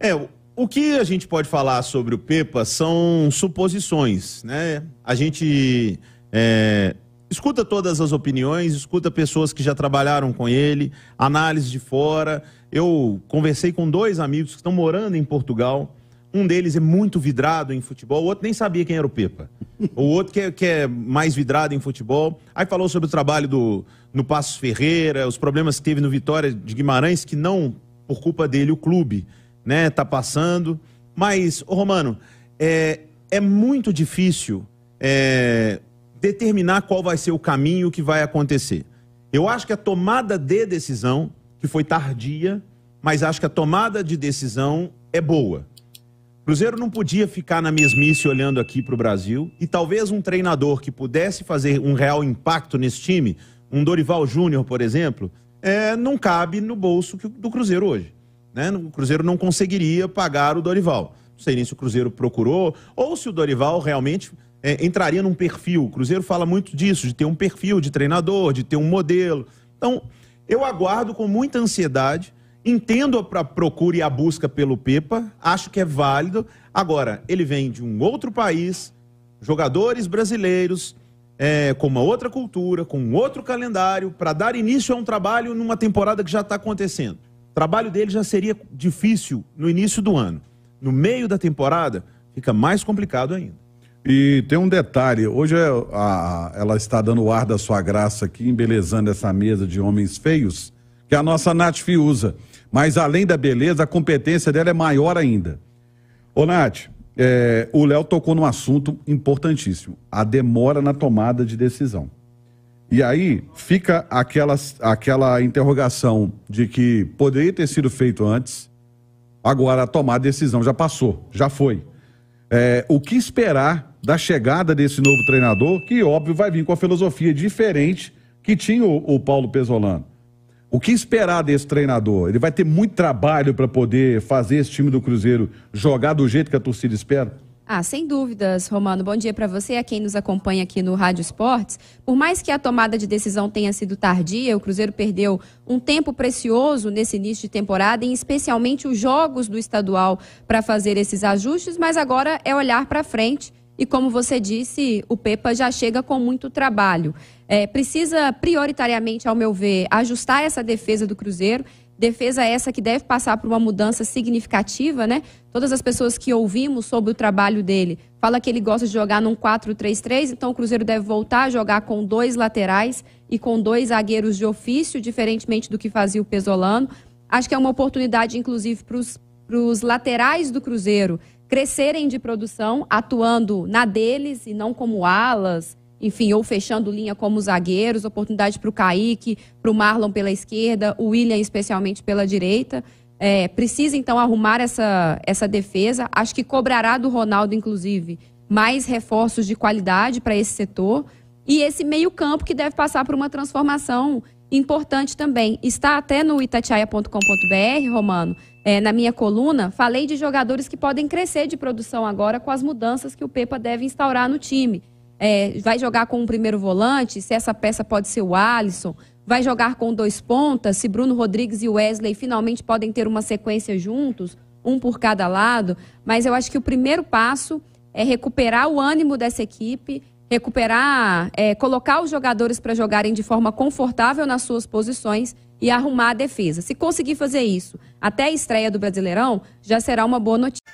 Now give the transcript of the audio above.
É, o que a gente pode falar sobre o Pepa são suposições, né? A gente é, escuta todas as opiniões, escuta pessoas que já trabalharam com ele, análise de fora. Eu conversei com dois amigos que estão morando em Portugal. Um deles é muito vidrado em futebol, o outro nem sabia quem era o Pepa. O outro que é, que é mais vidrado em futebol. Aí falou sobre o trabalho do, no Passos Ferreira, os problemas que teve no Vitória de Guimarães, que não, por culpa dele, o clube né? Tá passando. Mas, Romano, é, é muito difícil é, determinar qual vai ser o caminho que vai acontecer. Eu acho que a tomada de decisão, que foi tardia, mas acho que a tomada de decisão é boa. Cruzeiro não podia ficar na mesmice olhando aqui para o Brasil e talvez um treinador que pudesse fazer um real impacto nesse time, um Dorival Júnior, por exemplo, é, não cabe no bolso do Cruzeiro hoje. Né? O Cruzeiro não conseguiria pagar o Dorival. Não sei nem se o Cruzeiro procurou ou se o Dorival realmente é, entraria num perfil. O Cruzeiro fala muito disso, de ter um perfil de treinador, de ter um modelo. Então, eu aguardo com muita ansiedade, entendo a procura e a busca pelo Pepa, acho que é válido. Agora, ele vem de um outro país, jogadores brasileiros, é, com uma outra cultura, com um outro calendário, para dar início a um trabalho numa temporada que já está acontecendo trabalho dele já seria difícil no início do ano. No meio da temporada, fica mais complicado ainda. E tem um detalhe: hoje é a, ela está dando o ar da sua graça aqui, embelezando essa mesa de homens feios, que a nossa Nath Fiuza. Mas além da beleza, a competência dela é maior ainda. Ô, Nath, é, o Léo tocou num assunto importantíssimo: a demora na tomada de decisão. E aí fica aquela, aquela interrogação de que poderia ter sido feito antes, agora tomar a decisão já passou, já foi. É, o que esperar da chegada desse novo treinador, que óbvio vai vir com a filosofia diferente que tinha o, o Paulo Pesolano. O que esperar desse treinador? Ele vai ter muito trabalho para poder fazer esse time do Cruzeiro jogar do jeito que a torcida espera? Ah, sem dúvidas, Romano. Bom dia para você, e a quem nos acompanha aqui no Rádio Esportes. Por mais que a tomada de decisão tenha sido tardia, o Cruzeiro perdeu um tempo precioso nesse início de temporada, e especialmente os jogos do estadual para fazer esses ajustes, mas agora é olhar para frente. E como você disse, o Pepa já chega com muito trabalho. É, precisa prioritariamente, ao meu ver, ajustar essa defesa do Cruzeiro Defesa é essa que deve passar por uma mudança significativa, né? Todas as pessoas que ouvimos sobre o trabalho dele fala que ele gosta de jogar num 4-3-3, então o Cruzeiro deve voltar a jogar com dois laterais e com dois zagueiros de ofício, diferentemente do que fazia o Pesolano. Acho que é uma oportunidade, inclusive, para os laterais do Cruzeiro crescerem de produção, atuando na deles e não como alas enfim, ou fechando linha como zagueiros, oportunidade para o Kaique, para o Marlon pela esquerda, o William especialmente pela direita. É, precisa então arrumar essa, essa defesa. Acho que cobrará do Ronaldo, inclusive, mais reforços de qualidade para esse setor. E esse meio-campo que deve passar por uma transformação importante também. Está até no itatiaia.com.br, Romano, é, na minha coluna, falei de jogadores que podem crescer de produção agora com as mudanças que o Pepa deve instaurar no time é, vai jogar com o um primeiro volante, se essa peça pode ser o Alisson, vai jogar com dois pontas, se Bruno Rodrigues e Wesley finalmente podem ter uma sequência juntos, um por cada lado. Mas eu acho que o primeiro passo é recuperar o ânimo dessa equipe, recuperar, é, colocar os jogadores para jogarem de forma confortável nas suas posições e arrumar a defesa. Se conseguir fazer isso até a estreia do Brasileirão, já será uma boa notícia.